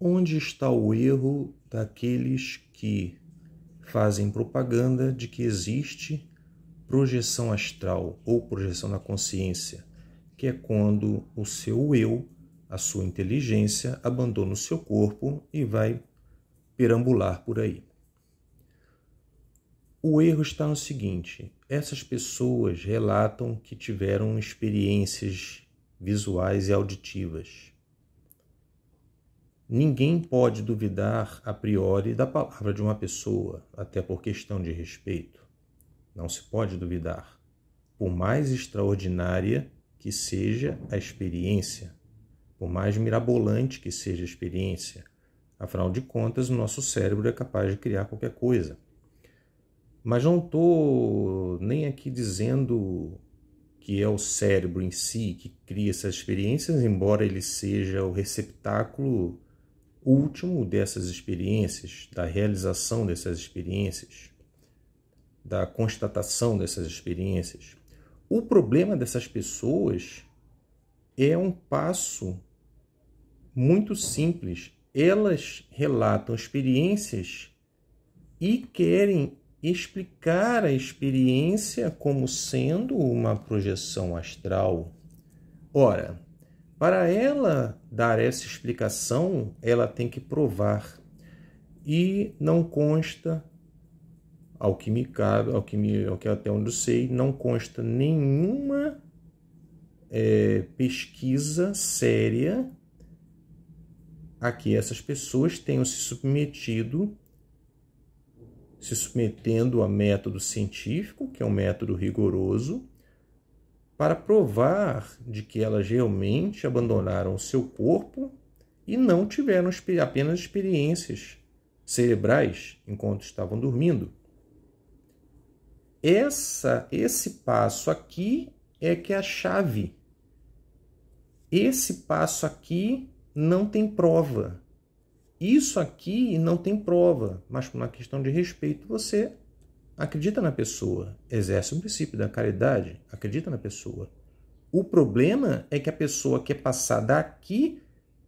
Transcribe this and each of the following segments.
Onde está o erro daqueles que fazem propaganda de que existe projeção astral ou projeção da consciência, que é quando o seu eu, a sua inteligência, abandona o seu corpo e vai perambular por aí. O erro está no seguinte: essas pessoas relatam que tiveram experiências visuais e auditivas Ninguém pode duvidar a priori da palavra de uma pessoa, até por questão de respeito. Não se pode duvidar, por mais extraordinária que seja a experiência, por mais mirabolante que seja a experiência. Afinal de contas, o nosso cérebro é capaz de criar qualquer coisa. Mas não estou nem aqui dizendo que é o cérebro em si que cria essas experiências, embora ele seja o receptáculo o último dessas experiências, da realização dessas experiências, da constatação dessas experiências, o problema dessas pessoas é um passo muito simples. Elas relatam experiências e querem explicar a experiência como sendo uma projeção astral. Ora, para ela dar essa explicação, ela tem que provar. E não consta, ao que me cabe, ao que, me, ao que até onde eu sei, não consta nenhuma é, pesquisa séria a que essas pessoas tenham se submetido, se submetendo a método científico, que é um método rigoroso, para provar de que elas realmente abandonaram o seu corpo e não tiveram apenas experiências cerebrais enquanto estavam dormindo. Essa, esse passo aqui é que é a chave. Esse passo aqui não tem prova. Isso aqui não tem prova, mas por uma questão de respeito você Acredita na pessoa, exerce o princípio da caridade, acredita na pessoa. O problema é que a pessoa quer passar daqui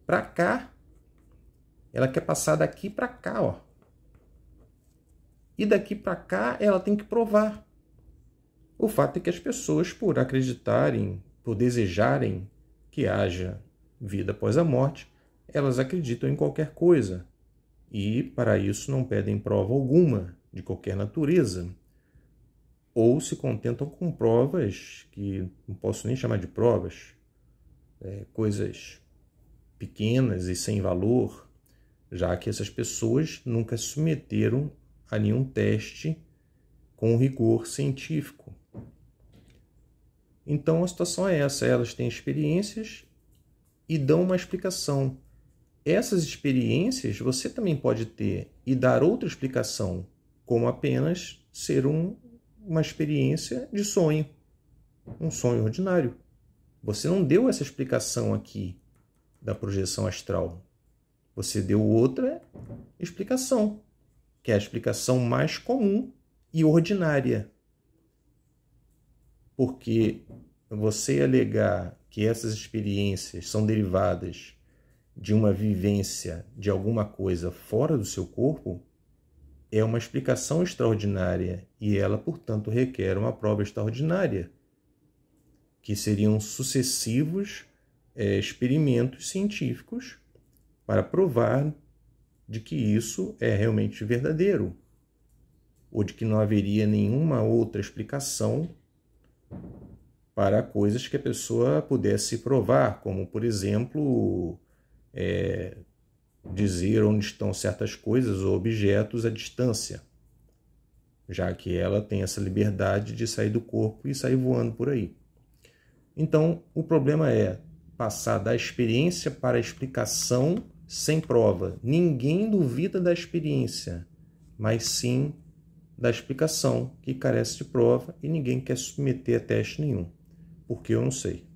para cá. Ela quer passar daqui para cá, ó. E daqui para cá ela tem que provar. O fato é que as pessoas, por acreditarem, por desejarem que haja vida após a morte, elas acreditam em qualquer coisa. E para isso não pedem prova alguma, de qualquer natureza, ou se contentam com provas que não posso nem chamar de provas, é, coisas pequenas e sem valor, já que essas pessoas nunca se submeteram a nenhum teste com rigor científico. Então a situação é essa: elas têm experiências e dão uma explicação. Essas experiências você também pode ter e dar outra explicação como apenas ser um, uma experiência de sonho, um sonho ordinário. Você não deu essa explicação aqui da projeção astral. Você deu outra explicação, que é a explicação mais comum e ordinária. Porque você alegar que essas experiências são derivadas de uma vivência de alguma coisa fora do seu corpo é uma explicação extraordinária e ela, portanto, requer uma prova extraordinária, que seriam sucessivos é, experimentos científicos para provar de que isso é realmente verdadeiro, ou de que não haveria nenhuma outra explicação para coisas que a pessoa pudesse provar, como, por exemplo, é, dizer onde estão certas coisas ou objetos à distância, já que ela tem essa liberdade de sair do corpo e sair voando por aí. Então, o problema é passar da experiência para a explicação sem prova. Ninguém duvida da experiência, mas sim da explicação, que carece de prova e ninguém quer submeter a teste nenhum, porque eu não sei.